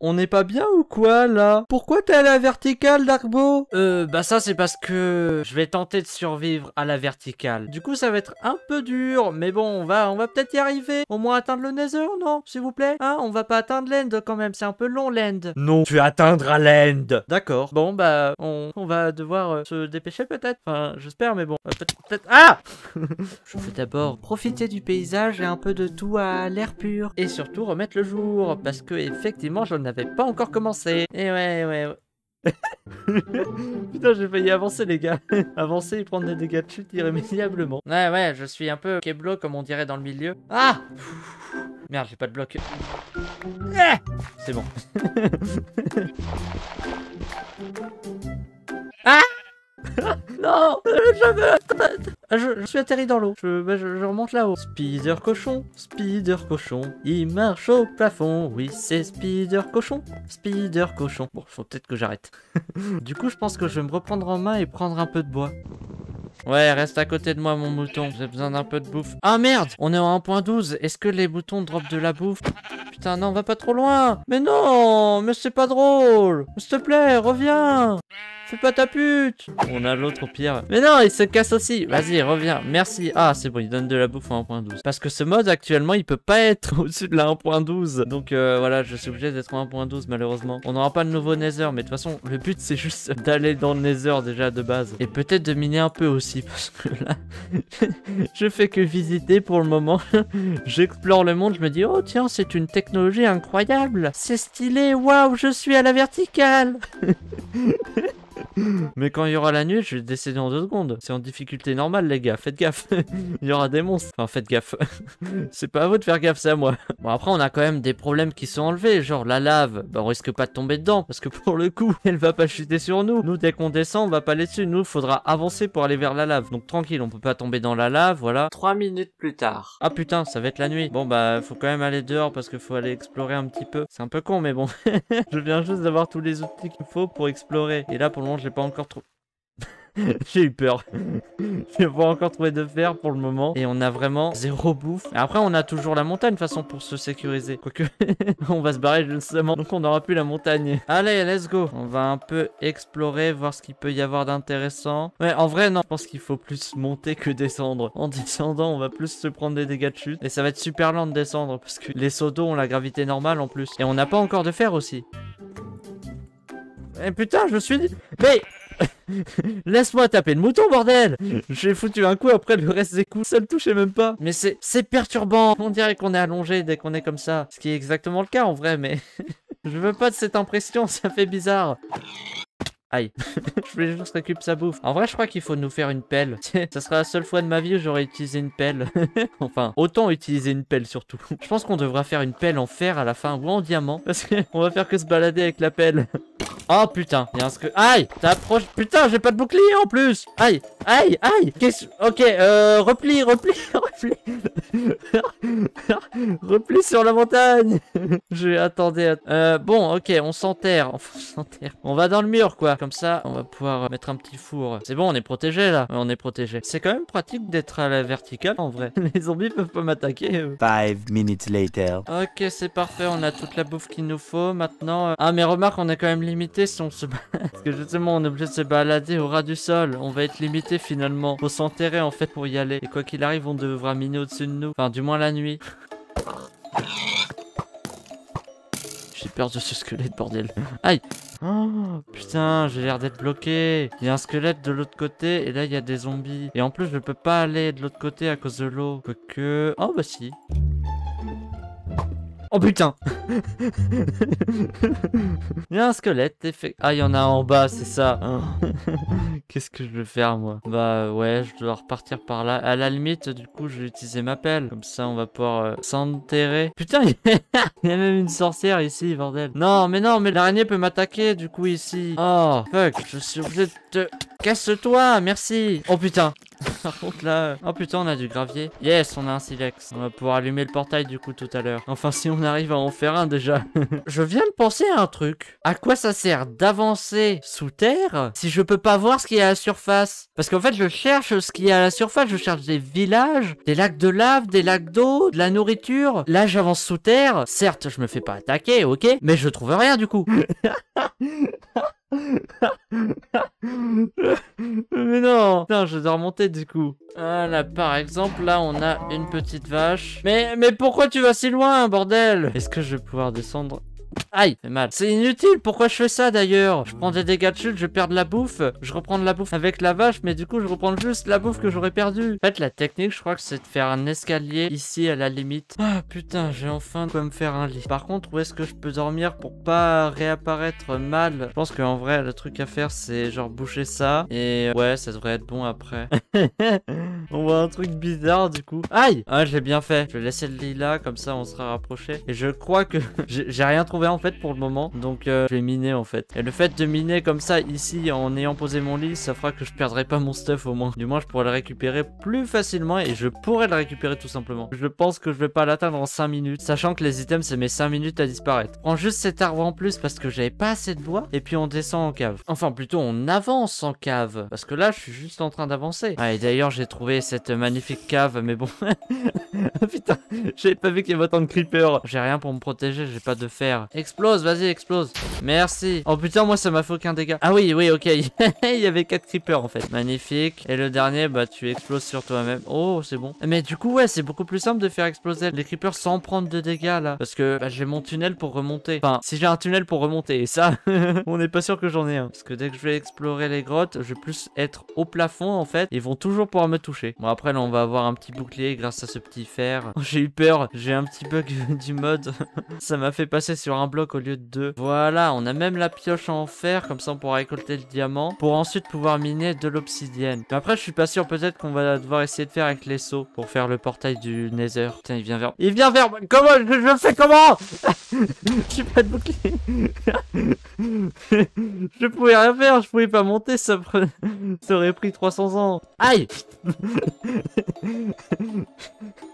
On n'est pas bien ou quoi là Pourquoi t'es à la verticale Darkbo Euh bah ça c'est parce que je vais tenter de survivre à la verticale. Du coup ça va être un peu dur, mais bon on va on va peut-être y arriver. Au moins atteindre le Nether non S'il vous plaît Hein On va pas atteindre l'End quand même, c'est un peu long l'End. Non, tu atteindras l'End. D'accord. Bon bah on, on va devoir euh, se dépêcher peut-être. Enfin j'espère mais bon. Euh, peut-être... ah Je vais d'abord profiter du paysage et un peu de tout à l'air pur. Et surtout remettre le jour parce que effectivement j'en ai n'avait pas encore commencé. Et ouais, ouais, ouais. Putain, j'ai failli avancer, les gars. avancer et prendre des dégâts de chute irrémédiablement. Ouais, ouais, je suis un peu keblo, comme on dirait dans le milieu. Ah Merde, j'ai pas de bloc. Eh C'est bon. ah non Je veux ah, je, suis atterri dans l'eau. Je, bah, je, remonte là-haut. Spider cochon, Spider cochon, il marche au plafond. Oui, c'est Spider cochon, Spider cochon. Bon, faut peut-être que j'arrête. du coup, je pense que je vais me reprendre en main et prendre un peu de bois. Ouais, reste à côté de moi, mon mouton. J'ai besoin d'un peu de bouffe. Ah merde On est en 1.12. Est-ce que les boutons drop de la bouffe Putain, non, va pas trop loin. Mais non Mais c'est pas drôle. S'il te plaît, reviens. Fais pas ta pute On a l'autre au pire. Mais non, il se casse aussi Vas-y, reviens. Merci. Ah, c'est bon, il donne de la bouffe en 1.12. Parce que ce mode, actuellement, il peut pas être au-dessus de la 1.12. Donc euh, voilà, je suis obligé d'être en 1.12, malheureusement. On n'aura pas de nouveau Nether, mais de toute façon, le but, c'est juste d'aller dans le Nether, déjà, de base. Et peut-être de miner un peu aussi parce que là, je fais que visiter pour le moment. J'explore le monde, je me dis, oh tiens, c'est une technologie incroyable. C'est stylé, waouh, je suis à la verticale. Mais quand il y aura la nuit, je vais décéder en deux secondes. C'est en difficulté normale, les gars. Faites gaffe. il y aura des monstres. Enfin, faites gaffe. c'est pas à vous de faire gaffe, c'est à moi. Bon, après, on a quand même des problèmes qui sont enlevés. Genre, la lave, bah, on risque pas de tomber dedans. Parce que pour le coup, elle va pas chuter sur nous. Nous, dès qu'on descend, on va pas aller dessus. Nous, faudra avancer pour aller vers la lave. Donc, tranquille, on peut pas tomber dans la lave, voilà. Trois minutes plus tard. Ah, putain, ça va être la nuit. Bon, bah, faut quand même aller dehors parce que faut aller explorer un petit peu. C'est un peu con, mais bon. je viens juste d'avoir tous les outils qu'il faut pour explorer. Et là, pour le moment, j'ai pas encore trouvé... J'ai eu peur. J'ai pas encore trouvé de fer pour le moment. Et on a vraiment zéro bouffe. Après, on a toujours la montagne, façon, pour se sécuriser. Quoique, on va se barrer justement. Donc, on aura plus la montagne. Allez, let's go. On va un peu explorer, voir ce qu'il peut y avoir d'intéressant. Ouais, en vrai, non. Je pense qu'il faut plus monter que descendre. En descendant, on va plus se prendre des dégâts de chute. Et ça va être super lent de descendre. Parce que les seaux d'eau ont la gravité normale en plus. Et on n'a pas encore de fer aussi. Eh putain, je me suis dit... Mais... Laisse-moi taper le mouton, bordel J'ai foutu un coup, après le reste des coups, ça le touchait même pas. Mais c'est perturbant On dirait qu'on est allongé dès qu'on est comme ça. Ce qui est exactement le cas en vrai, mais... je veux pas de cette impression, ça fait bizarre. Aïe. je voulais juste récupérer sa bouffe. En vrai, je crois qu'il faut nous faire une pelle. ça sera la seule fois de ma vie où j'aurai utilisé une pelle. enfin, autant utiliser une pelle surtout. je pense qu'on devra faire une pelle en fer à la fin ou en diamant. Parce qu'on va faire que se balader avec la pelle. Oh putain, il y a un Aïe, t'approches. Putain, j'ai pas de bouclier en plus. Aïe, aïe, aïe. Qu'est-ce. Ok, euh, repli, repli, repli. repli sur la montagne. je attendais. Euh, bon, ok, on s'enterre. on s'enterre. On va dans le mur, quoi comme ça, on va pouvoir euh, mettre un petit four. C'est bon, on est protégé là. On est protégé. C'est quand même pratique d'être à la verticale en vrai. Les zombies peuvent pas m'attaquer. Five minutes later. Ok, c'est parfait. On a toute la bouffe qu'il nous faut maintenant. Euh, ah, mais remarque, on est quand même limité si on se Parce que justement, on est obligé de se balader au ras du sol. On va être limité finalement. Faut s'enterrer en fait pour y aller. Et quoi qu'il arrive, on devra miner au-dessus de nous. Enfin, du moins la nuit. J'ai peur de ce squelette, bordel. Aïe Oh, putain, j'ai l'air d'être bloqué. Il y a un squelette de l'autre côté et là, il y a des zombies. Et en plus, je peux pas aller de l'autre côté à cause de l'eau. Que? Oh, bah si. Oh putain Il y a un squelette, effet... Ah, il y en a en bas, c'est ça. Qu'est-ce que je vais faire, moi Bah ouais, je dois repartir par là. À la limite, du coup, je vais utiliser ma pelle. Comme ça, on va pouvoir euh, s'enterrer. Putain, y, même une sorcière ici, bordel. Non, mais non, mais l'araignée peut m'attaquer, du coup, ici. Oh, fuck, je suis obligé de te... Casse-toi, merci Oh putain Par contre, là... Euh, oh putain, on a du gravier. Yes, on a un silex. On va pouvoir allumer le portail du coup tout à l'heure. Enfin, si on arrive à en faire un déjà. je viens de penser à un truc. À quoi ça sert d'avancer sous terre si je peux pas voir ce qu'il y a à la surface Parce qu'en fait, je cherche ce qu'il y a à la surface. Je cherche des villages, des lacs de lave, des lacs d'eau, de la nourriture. Là, j'avance sous terre. Certes, je me fais pas attaquer, ok Mais je trouve rien du coup. Mais non Putain, je dois remonter du coup. Ah là, par exemple, là, on a une petite vache. Mais, mais pourquoi tu vas si loin, bordel Est-ce que je vais pouvoir descendre Aïe, C'est mal. C'est inutile, pourquoi je fais ça d'ailleurs Je prends des dégâts de chute, je perds de la bouffe, je reprends de la bouffe avec la vache, mais du coup je reprends juste la bouffe que j'aurais perdue. En fait, la technique, je crois que c'est de faire un escalier ici à la limite. Ah putain, j'ai enfin de me faire un lit. Par contre, où est-ce que je peux dormir pour pas réapparaître mal Je pense qu'en vrai, le truc à faire, c'est genre boucher ça. Et euh, ouais, ça devrait être bon après. on voit un truc bizarre du coup. Aïe Ah, j'ai bien fait. Je vais laisser le lit là, comme ça on sera rapproché. Et je crois que j'ai rien trouvé en fait pour le moment. Donc euh, je vais miner en fait. Et le fait de miner comme ça ici en ayant posé mon lit, ça fera que je perdrai pas mon stuff au moins. Du moins je pourrai le récupérer plus facilement et je pourrais le récupérer tout simplement. Je pense que je vais pas l'atteindre en 5 minutes. Sachant que les items c'est mes 5 minutes à disparaître. Prends juste cet arbre en plus parce que j'avais pas assez de bois. Et puis on descend en cave. Enfin plutôt on avance en cave. Parce que là je suis juste en train d'avancer. Ah et d'ailleurs j'ai trouvé cette magnifique cave mais bon. Ah, putain j'avais pas vu qu'il y avait autant de creepers. J'ai rien pour me protéger, j'ai pas de fer. Explose, vas-y, explose. Merci. Oh putain, moi ça m'a fait aucun dégât. Ah oui, oui, ok. Il y avait 4 creepers en fait. Magnifique. Et le dernier, bah tu exploses sur toi-même. Oh, c'est bon. Mais du coup, ouais, c'est beaucoup plus simple de faire exploser les creepers sans prendre de dégâts là. Parce que bah, j'ai mon tunnel pour remonter. Enfin, si j'ai un tunnel pour remonter. Et ça, on n'est pas sûr que j'en ai un. Parce que dès que je vais explorer les grottes, je vais plus être au plafond en fait. Ils vont toujours pouvoir me toucher. Bon, après là, on va avoir un petit bouclier grâce à ce petit fer. j'ai eu peur. J'ai un petit bug du mode. ça m'a fait passer sur bloc au lieu de deux. Voilà, on a même la pioche en fer, comme ça on pourra récolter le diamant, pour ensuite pouvoir miner de l'obsidienne. après, je suis pas sûr, peut-être qu'on va devoir essayer de faire avec les seaux pour faire le portail du Nether. il vient vers... Il vient vers... Comment Je fais comment pas de je pouvais rien faire, je pouvais pas monter, ça, ça aurait pris 300 ans. Aïe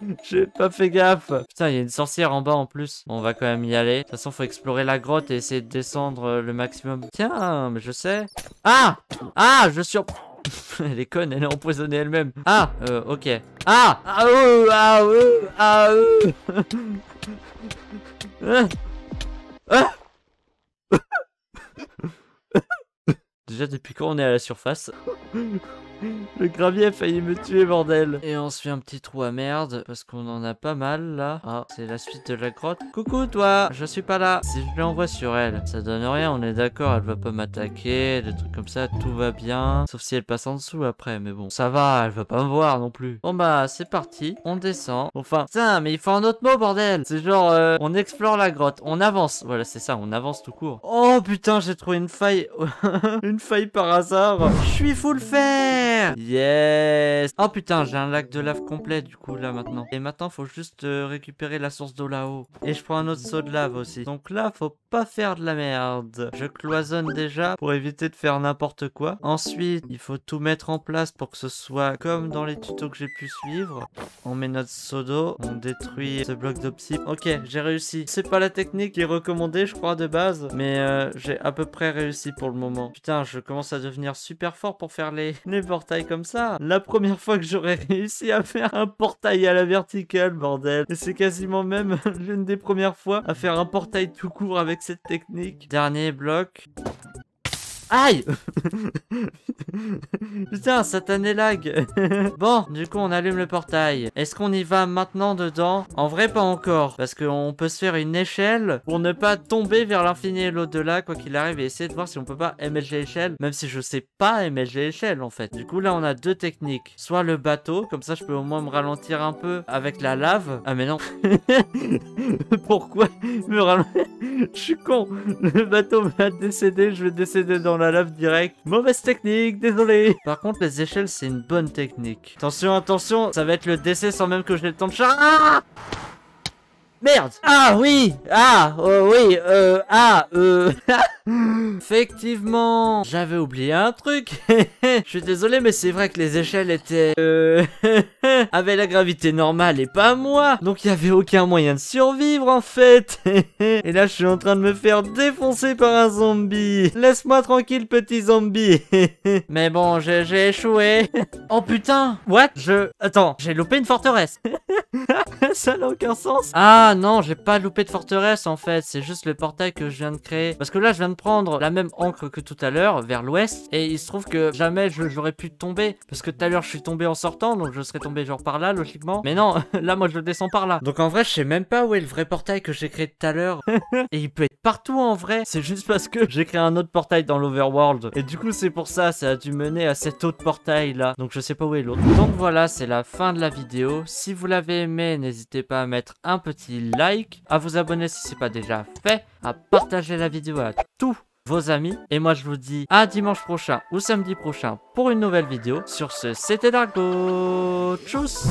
J'ai pas fait gaffe. Putain, il y a une sorcière en bas en plus. on va quand même y aller. De toute façon, faut explorer la grotte et essayer de descendre euh, le maximum. Tiens, mais je sais. Ah Ah, je suis... elle est conne, elle est empoisonnée elle-même. Ah, euh, ok. Ah Ah, ah, ouh ah, ah, ah, ah Déjà, depuis quand on est à la surface le gravier a failli me tuer, bordel. Et on se fait un petit trou à merde, parce qu'on en a pas mal, là. Ah, c'est la suite de la grotte. Coucou, toi Je suis pas là. Si je l'envoie sur elle, ça donne rien, on est d'accord, elle va pas m'attaquer, des trucs comme ça, tout va bien. Sauf si elle passe en dessous après, mais bon. Ça va, elle va pas me voir non plus. Bon bah, c'est parti, on descend. Enfin, putain, mais il faut un autre mot, bordel C'est genre, euh, on explore la grotte, on avance. Voilà, c'est ça, on avance tout court. Oh putain, j'ai trouvé une faille... une faille par hasard. Je suis full fait Yes Oh putain, j'ai un lac de lave complet du coup là maintenant. Et maintenant, faut juste euh, récupérer la source d'eau là-haut. Et je prends un autre seau de lave aussi. Donc là, faut pas faire de la merde. Je cloisonne déjà pour éviter de faire n'importe quoi. Ensuite, il faut tout mettre en place pour que ce soit comme dans les tutos que j'ai pu suivre. On met notre seau d'eau, on détruit ce bloc de Ok, j'ai réussi. C'est pas la technique qui est recommandée, je crois, de base, mais euh, j'ai à peu près réussi pour le moment. Putain, je commence à devenir super fort pour faire les, n'importe comme ça. La première fois que j'aurais réussi à faire un portail à la verticale, bordel. Et c'est quasiment même l'une des premières fois à faire un portail tout court avec cette technique. Dernier bloc. Aïe Putain, satané lag Bon, du coup, on allume le portail. Est-ce qu'on y va maintenant dedans En vrai, pas encore. Parce qu'on peut se faire une échelle pour ne pas tomber vers l'infini et l'au-delà, quoi qu'il arrive, et essayer de voir si on peut pas MLG échelle, même si je sais pas MLG échelle, en fait. Du coup, là, on a deux techniques. Soit le bateau, comme ça, je peux au moins me ralentir un peu avec la lave. Ah, mais non. Pourquoi me ralentir Je suis con Le bateau va décéder, je vais décéder dans la lave direct. Mauvaise technique, désolé. Par contre, les échelles, c'est une bonne technique. Attention, attention, ça va être le décès sans même que j'ai le temps de char. Merde Ah oui Ah euh, oui euh, Ah euh. Effectivement J'avais oublié un truc Je suis désolé mais c'est vrai que les échelles étaient... Euh... avaient la gravité normale et pas moi Donc il n'y avait aucun moyen de survivre en fait Et là je suis en train de me faire défoncer par un zombie Laisse-moi tranquille petit zombie Mais bon j'ai échoué Oh putain What Je... Attends, j'ai loupé une forteresse ça n'a aucun sens. Ah non, j'ai pas loupé de forteresse en fait. C'est juste le portail que je viens de créer. Parce que là, je viens de prendre la même encre que tout à l'heure vers l'ouest. Et il se trouve que jamais j'aurais pu tomber. Parce que tout à l'heure, je suis tombé en sortant. Donc je serais tombé genre par là, logiquement. Mais non, là, moi, je descends par là. Donc en vrai, je sais même pas où est le vrai portail que j'ai créé tout à l'heure. et il peut être partout en vrai. C'est juste parce que j'ai créé un autre portail dans l'overworld. Et du coup, c'est pour ça. Ça a dû mener à cet autre portail là. Donc je sais pas où est l'autre. Donc voilà, c'est la fin de la vidéo. Si vous l'avez avez aimé, n'hésitez pas à mettre un petit like, à vous abonner si ce n'est pas déjà fait, à partager la vidéo à tous vos amis. Et moi, je vous dis à dimanche prochain ou samedi prochain pour une nouvelle vidéo. Sur ce, c'était Dargo. Tchuss